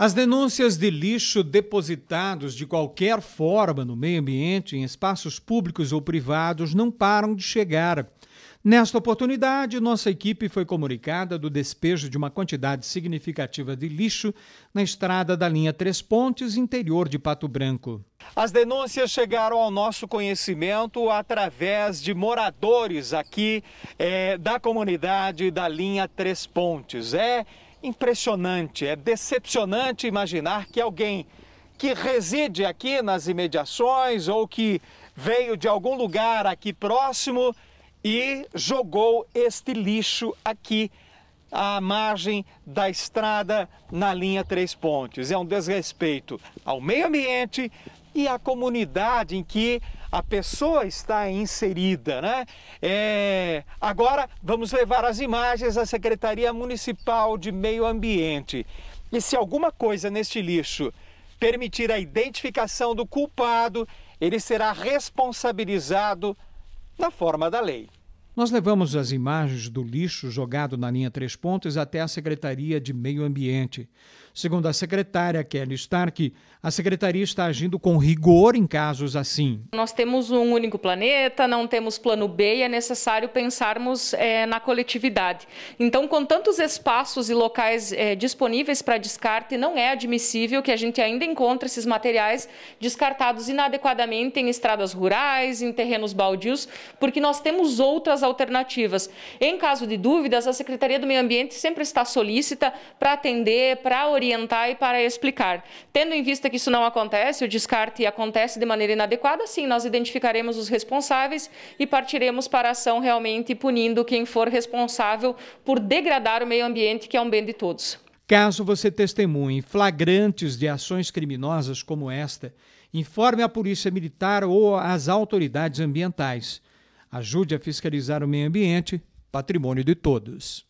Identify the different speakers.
Speaker 1: As denúncias de lixo depositados de qualquer forma no meio ambiente, em espaços públicos ou privados, não param de chegar. Nesta oportunidade, nossa equipe foi comunicada do despejo de uma quantidade significativa de lixo na estrada da linha Três Pontes, interior de Pato Branco. As denúncias chegaram ao nosso conhecimento através de moradores aqui é, da comunidade da linha Três Pontes. É impressionante, é decepcionante imaginar que alguém que reside aqui nas imediações ou que veio de algum lugar aqui próximo e jogou este lixo aqui à margem da estrada na linha Três Pontes. É um desrespeito ao meio ambiente, e a comunidade em que a pessoa está inserida. Né? É, agora vamos levar as imagens à Secretaria Municipal de Meio Ambiente. E se alguma coisa neste lixo permitir a identificação do culpado, ele será responsabilizado na forma da lei. Nós levamos as imagens do lixo jogado na linha Três Pontos até a Secretaria de Meio Ambiente. Segundo a secretária Kelly Stark, a secretaria está agindo com rigor em casos assim.
Speaker 2: Nós temos um único planeta, não temos plano B e é necessário pensarmos é, na coletividade. Então, com tantos espaços e locais é, disponíveis para descarte, não é admissível que a gente ainda encontre esses materiais descartados inadequadamente em estradas rurais, em terrenos baldios, porque nós temos outras alternativas. Em caso de dúvidas, a Secretaria do Meio Ambiente sempre está solícita para atender, para orientar e para explicar. Tendo em vista que isso não acontece, o descarte acontece de maneira inadequada, sim, nós identificaremos os responsáveis e partiremos para a ação realmente punindo quem for responsável por degradar o meio ambiente, que é um bem de todos.
Speaker 1: Caso você testemunhe flagrantes de ações criminosas como esta, informe a Polícia Militar ou as autoridades ambientais. Ajude a fiscalizar o meio ambiente, patrimônio de todos.